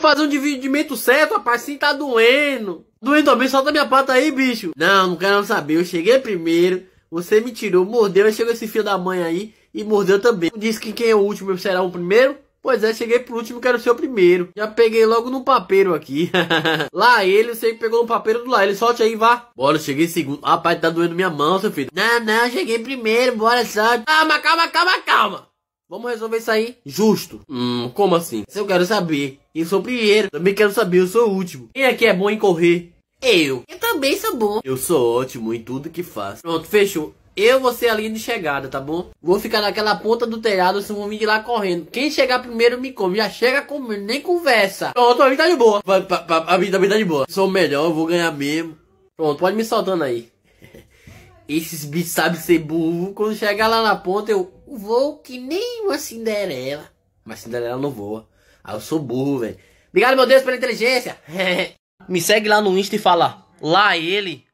Vamos fazer um dividimento certo, rapaz. Sim, tá doendo. Doendo também, solta minha pata aí, bicho. Não, não quero saber. Eu cheguei primeiro. Você me tirou, mordeu. Aí chegou esse filho da mãe aí e mordeu também. Disse que quem é o último será o primeiro. Pois é, cheguei pro último, quero ser o primeiro. Já peguei logo no papeiro aqui. lá ele, você que pegou no papeiro do lá ele. Solte aí, vá. Bora, cheguei em segundo. Rapaz, tá doendo minha mão, seu filho. Não, não, cheguei primeiro, bora, solte. Calma, calma, calma, calma. Vamos resolver isso aí justo. Hum, como assim? Se eu quero saber eu sou o primeiro, também quero saber, eu sou o último. Quem aqui é bom em correr? Eu. Eu também sou bom. Eu sou ótimo em tudo que faço. Pronto, fechou. Eu vou ser a linha de chegada, tá bom? Vou ficar naquela ponta do telhado, vocês vão vir de lá correndo. Quem chegar primeiro me come. Já chega comendo, nem conversa. Pronto, a vida tá de boa. A vida, a vida tá de boa. Sou o melhor, eu vou ganhar mesmo. Pronto, pode me soltando aí esses bichos sabem ser burro. Quando chegar lá na ponta, eu vou que nem uma Cinderela. Mas Cinderela não voa. Ah, eu sou burro, velho. Obrigado, meu Deus, pela inteligência. Me segue lá no Insta e fala. Lá ele